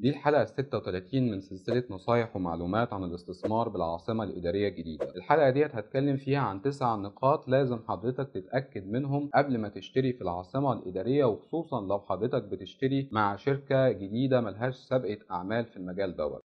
دي الحلقة 36 من سلسلة نصايح ومعلومات عن الاستثمار بالعاصمة الإدارية الجديدة الحلقة ديت هتكلم فيها عن تسع نقاط لازم حضرتك تتأكد منهم قبل ما تشتري في العاصمة الإدارية وخصوصا لو حضرتك بتشتري مع شركة جديدة ملهاش سابقة أعمال في المجال دوت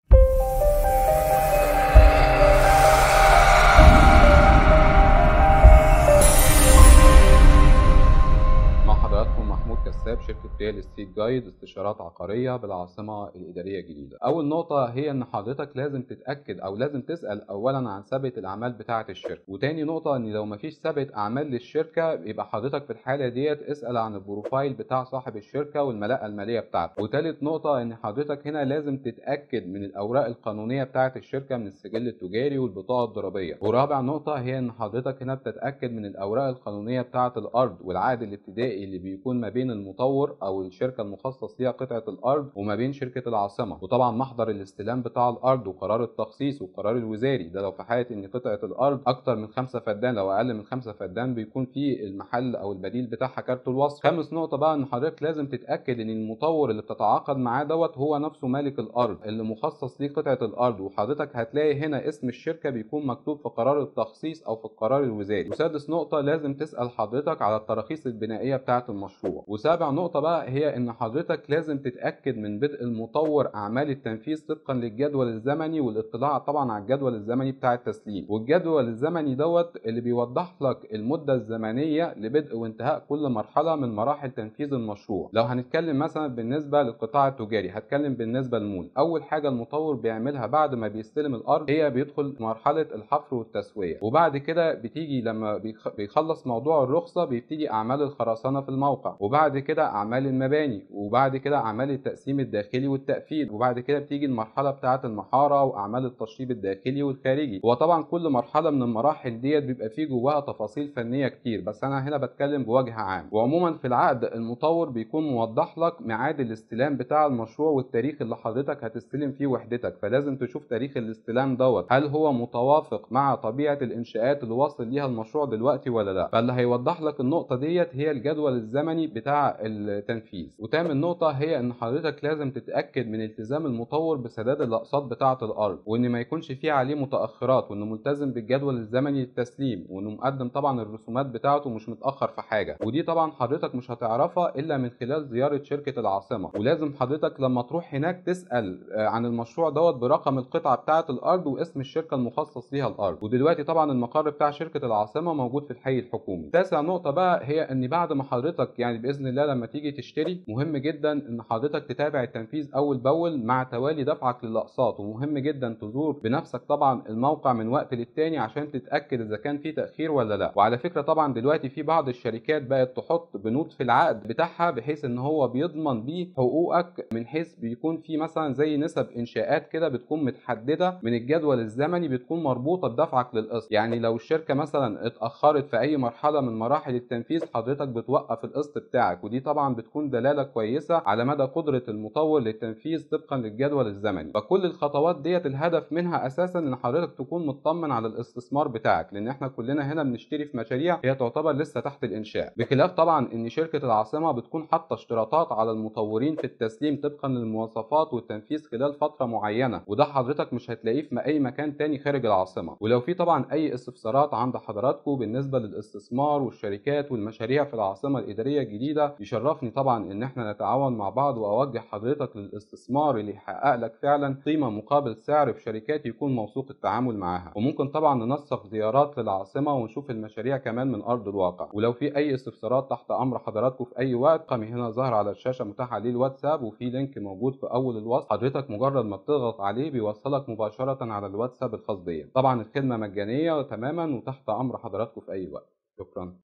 كساب شركه ريال استيت جايد استشارات عقاريه بالعاصمه الاداريه الجديده. اول نقطه هي ان حضرتك لازم تتاكد او لازم تسال اولا عن ثبت الاعمال بتاعه الشركه، وتاني نقطه ان لو مفيش ثبت اعمال للشركه يبقى حضرتك في الحاله ديت اسال عن البروفايل بتاع صاحب الشركه والملاءه الماليه بتاعته، وتالت نقطه ان حضرتك هنا لازم تتاكد من الاوراق القانونيه بتاعه الشركه من السجل التجاري والبطاقه الضريبيه، ورابع نقطه هي ان حضرتك هنا بتتاكد من الاوراق القانونيه بتاعه الارض والعقد الابتدائي اللي بيكون ما بين المطور او الشركه المخصص ليها قطعه الارض وما بين شركه العاصمه وطبعا محضر الاستلام بتاع الارض وقرار التخصيص والقرار الوزاري ده لو في حاله ان قطعه الارض اكتر من خمسة فدان لو اقل من خمسة فدان بيكون في المحل او البديل بتاعها كارت الوصف خامس نقطه بقى ان حضرتك لازم تتاكد ان المطور اللي بتتعاقد معاه دوت هو نفسه مالك الارض اللي مخصص ليه قطعه الارض وحضرتك هتلاقي هنا اسم الشركه بيكون مكتوب في قرار التخصيص او في القرار الوزاري وسادس نقطه لازم تسال حضرتك على التراخيص البنائيه بتاعه المشروع وسابع سابع نقطة بقى هي إن حضرتك لازم تتأكد من بدء المطور أعمال التنفيذ طبقا للجدول الزمني والاطلاع طبعا على الجدول الزمني بتاع التسليم والجدول الزمني دوت اللي بيوضح لك المدة الزمنية لبدء وانتهاء كل مرحلة من مراحل تنفيذ المشروع لو هنتكلم مثلا بالنسبة للقطاع التجاري هتكلم بالنسبة للمول أول حاجة المطور بيعملها بعد ما بيستلم الأرض هي بيدخل مرحلة الحفر والتسوية وبعد كده بتيجي لما بيخلص موضوع الرخصة بيبتدي أعمال الخرسانة في الموقع وبعد كده أعمال المباني وبعد كده أعمال التقسيم الداخلي والتقفيل وبعد كده بتيجي المرحلة بتاعة المحارة وأعمال التشطيب الداخلي والخارجي وطبعا كل مرحلة من المراحل ديت بيبقى فيه جواها تفاصيل فنية كتير بس أنا هنا بتكلم بوجه عام وعموما في العقد المطور بيكون موضح لك ميعاد الاستلام بتاع المشروع والتاريخ اللي حضرتك هتستلم فيه وحدتك فلازم تشوف تاريخ الاستلام دوت هل هو متوافق مع طبيعة الإنشاءات اللي واصل ليها المشروع دلوقتي ولا لا فاللي هيوضح لك النقطة ديت هي الجدول الزمني بتاع التنفيذ وتامن نقطه هي ان حضرتك لازم تتاكد من التزام المطور بسداد الاقساط بتاعه الارض وان ما يكونش فيه عليه متاخرات وانه ملتزم بالجدول الزمني للتسليم وانه مقدم طبعا الرسومات بتاعته مش متاخر في حاجه ودي طبعا حضرتك مش هتعرفها الا من خلال زياره شركه العاصمه ولازم حضرتك لما تروح هناك تسال آه، عن المشروع دوت برقم القطعه بتاعه الارض واسم الشركه المخصص ليها الارض ودلوقتي طبعا المقر بتاع شركه العاصمه موجود في الحي الحكومي تاسع نقطه بقى هي ان بعد ما حضرتك يعني باذن الله ده لما تيجي تشتري مهم جدا ان حضرتك تتابع التنفيذ اول باول مع توالي دفعك للاقساط ومهم جدا تزور بنفسك طبعا الموقع من وقت للتاني عشان تتاكد اذا كان في تاخير ولا لا وعلى فكره طبعا دلوقتي في بعض الشركات بقت تحط بنود في العقد بتاعها بحيث ان هو بيضمن بيه حقوقك من حيث بيكون في مثلا زي نسب انشاءات كده بتكون متحدده من الجدول الزمني بتكون مربوطه بدفعك للقسط يعني لو الشركه مثلا اتاخرت في اي مرحله من مراحل التنفيذ حضرتك بتوقف القسط بتاعك عندك ودي طبعا بتكون دلاله كويسه على مدى قدره المطور للتنفيذ طبقا للجدول الزمني فكل الخطوات ديت الهدف منها اساسا ان حضرتك تكون مطمن على الاستثمار بتاعك لان احنا كلنا هنا بنشتري في مشاريع هي تعتبر لسه تحت الانشاء بخلاف طبعا ان شركه العاصمه بتكون حاطه اشتراطات على المطورين في التسليم طبقا للمواصفات والتنفيذ خلال فتره معينه وده حضرتك مش هتلاقيه في اي مكان تاني خارج العاصمه ولو في طبعا اي استفسارات عند حضراتكم بالنسبه للاستثمار والشركات والمشاريع في العاصمه الاداريه الجديده يشرفني طبعا ان احنا نتعاون مع بعض واوجه حضرتك للاستثمار اللي يحقق لك فعلا قيمه مقابل سعر في شركات يكون موثوق التعامل معاها وممكن طبعا ننسق زيارات للعاصمه ونشوف المشاريع كمان من ارض الواقع ولو في اي استفسارات تحت امر حضراتكم في اي وقت رقمي هنا ظاهر على الشاشه متاحه عليه الواتساب وفي لينك موجود في اول الوصف حضرتك مجرد ما بتضغط عليه بيوصلك مباشره على الواتساب الخاص بيا طبعا الخدمه مجانيه تماما وتحت امر حضراتكم في اي وقت شكرا